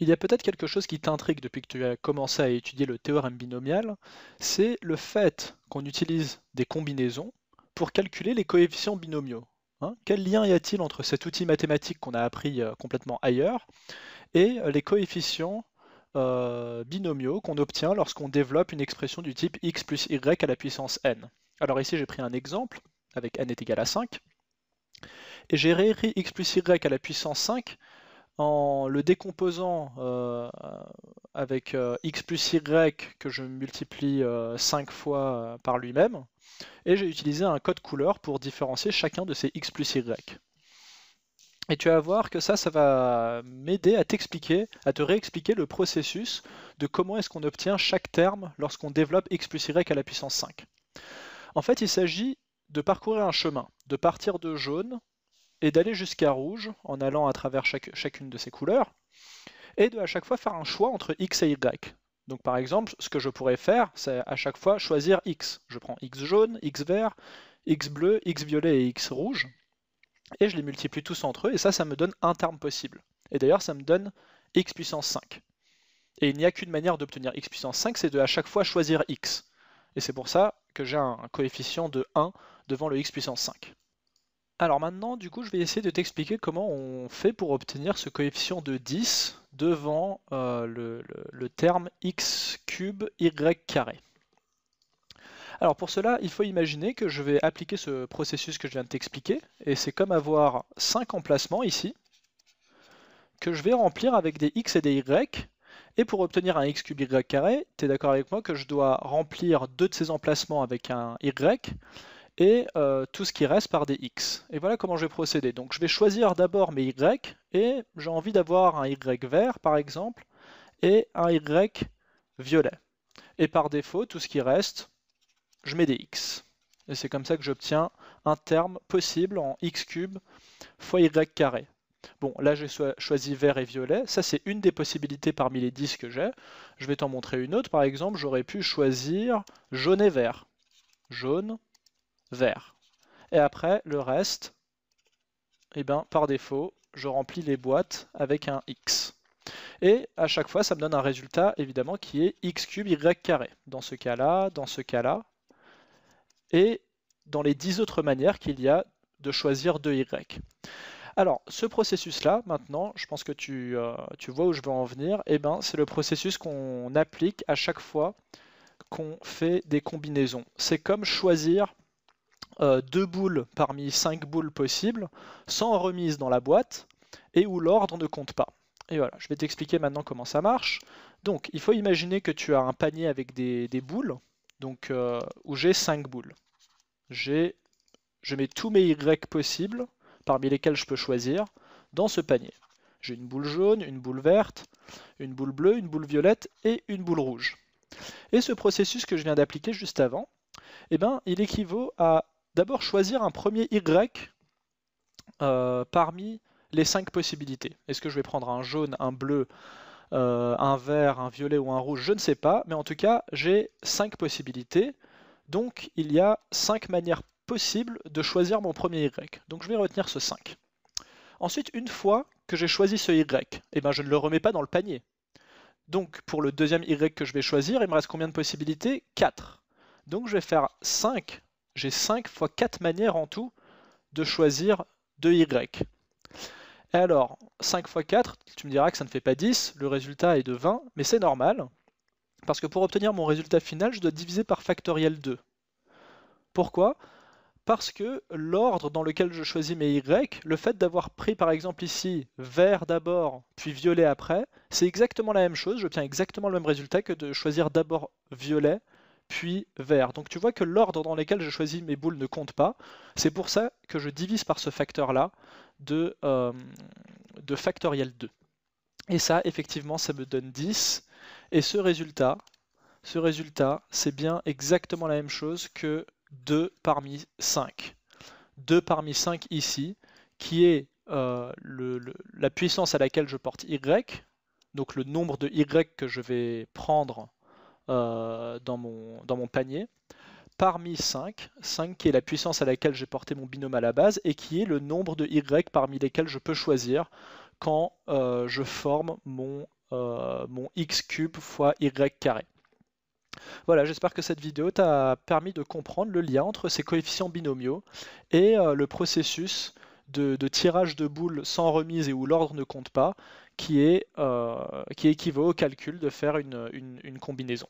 Il y a peut-être quelque chose qui t'intrigue depuis que tu as commencé à étudier le théorème binomial, c'est le fait qu'on utilise des combinaisons pour calculer les coefficients binomiaux. Hein. Quel lien y a-t-il entre cet outil mathématique qu'on a appris euh, complètement ailleurs et euh, les coefficients euh, binomiaux qu'on obtient lorsqu'on développe une expression du type x plus y à la puissance n Alors ici j'ai pris un exemple avec n est égal à 5 et j'ai réécrit x plus y à la puissance 5 en le décomposant euh, avec euh, x plus y que je multiplie 5 euh, fois par lui-même, et j'ai utilisé un code couleur pour différencier chacun de ces x plus y. Et tu vas voir que ça, ça va m'aider à t'expliquer, à te réexpliquer le processus de comment est-ce qu'on obtient chaque terme lorsqu'on développe x plus y à la puissance 5. En fait, il s'agit de parcourir un chemin, de partir de jaune et d'aller jusqu'à rouge en allant à travers chaque, chacune de ces couleurs, et de à chaque fois faire un choix entre X et Y. Donc par exemple, ce que je pourrais faire, c'est à chaque fois choisir X. Je prends X jaune, X vert, X bleu, X violet et X rouge, et je les multiplie tous entre eux, et ça, ça me donne un terme possible. Et d'ailleurs, ça me donne X puissance 5. Et il n'y a qu'une manière d'obtenir X puissance 5, c'est de à chaque fois choisir X. Et c'est pour ça que j'ai un coefficient de 1 devant le X puissance 5. Alors maintenant, du coup, je vais essayer de t'expliquer comment on fait pour obtenir ce coefficient de 10 devant euh, le, terme x cube y carré. Alors pour cela, il faut imaginer que je vais appliquer ce processus que je viens de t'expliquer, et c'est comme avoir 5 emplacements ici, que je vais remplir avec des x et des y, et pour obtenir un x cube y carré, tu es d'accord avec moi que je dois remplir deux de ces emplacements avec un y, et euh, tout ce qui reste par des x. Et voilà comment je vais procéder. Donc je vais choisir d'abord mes y, et j'ai envie d'avoir un y vert par exemple, et un y violet. Et par défaut, tout ce qui reste, je mets des x. Et c'est comme ça que j'obtiens un terme possible en x cube fois y carré. Bon, là j'ai choisi vert et violet, ça c'est une des possibilités parmi les 10 que j'ai. Je vais t'en montrer une autre, par exemple, j'aurais pu choisir jaune et vert. Jaune vert. Et après, le reste, eh ben, par défaut, je remplis les boîtes avec un x. Et à chaque fois, ça me donne un résultat, évidemment, qui est x cube, y carré. Dans ce cas-là, dans ce cas-là, et dans les 10 autres manières qu'il y a de choisir de y Alors, ce processus-là, maintenant, je pense que euh, tu, vois où je veux en venir, eh ben, c'est le processus qu'on applique à chaque fois qu'on fait des combinaisons. C'est comme choisir euh, deux boules parmi cinq boules possibles, sans remise dans la boîte, et où l'ordre ne compte pas. Et voilà, je vais t'expliquer maintenant comment ça marche. Donc, il faut imaginer que tu as un panier avec des, boules, donc euh, où j'ai cinq boules. J'ai, je mets tous mes Y possibles, parmi lesquels je peux choisir, dans ce panier. J'ai une boule jaune, une boule verte, une boule bleue, une boule violette et une boule rouge. Et ce processus que je viens d'appliquer juste avant, eh ben, il équivaut à d'abord choisir un premier Y euh, parmi les cinq possibilités. Est-ce que je vais prendre un jaune, un bleu, euh, un vert, un violet ou un rouge Je ne sais pas, mais en tout cas, j'ai cinq possibilités. Donc, il y a cinq manières possibles de choisir mon premier Y. Donc, je vais retenir ce 5. Ensuite, une fois que j'ai choisi ce Y, eh ben, je ne le remets pas dans le panier. Donc, pour le deuxième Y que je vais choisir, il me reste combien de possibilités 4. Donc, je vais faire 5 j'ai 5 fois 4 manières en tout de choisir 2y. Et alors, 5 fois 4, tu me diras que ça ne fait pas 10, le résultat est de 20, mais c'est normal, parce que pour obtenir mon résultat final, je dois diviser par factoriel 2. Pourquoi Parce que l'ordre dans lequel je choisis mes y, le fait d'avoir pris par exemple ici vert d'abord, puis violet après, c'est exactement la même chose, j'obtiens exactement le même résultat que de choisir d'abord violet, puis vert. Donc tu vois que l'ordre dans lequel je choisis mes boules ne compte pas. C'est pour ça que je divise par ce facteur-là de, euh, de factoriel 2. Et ça, effectivement, ça me donne 10. Et ce résultat, ce résultat, c'est bien exactement la même chose que 2 parmi 5. 2 parmi 5 ici, qui est euh, la puissance à laquelle je porte y, donc le nombre de y que je vais prendre euh, dans, mon, panier, parmi 5, 5 qui est la puissance à laquelle j'ai porté mon binôme à la base, et qui est le nombre de Y parmi lesquels je peux choisir quand euh, je forme mon, euh, mon X cube fois Y carré. Voilà, j'espère que cette vidéo t'a permis de comprendre le lien entre ces coefficients binomiaux et le processus de, tirage de boules sans remise et où l'ordre ne compte pas, qui, euh, équivaut au calcul de faire une combinaison.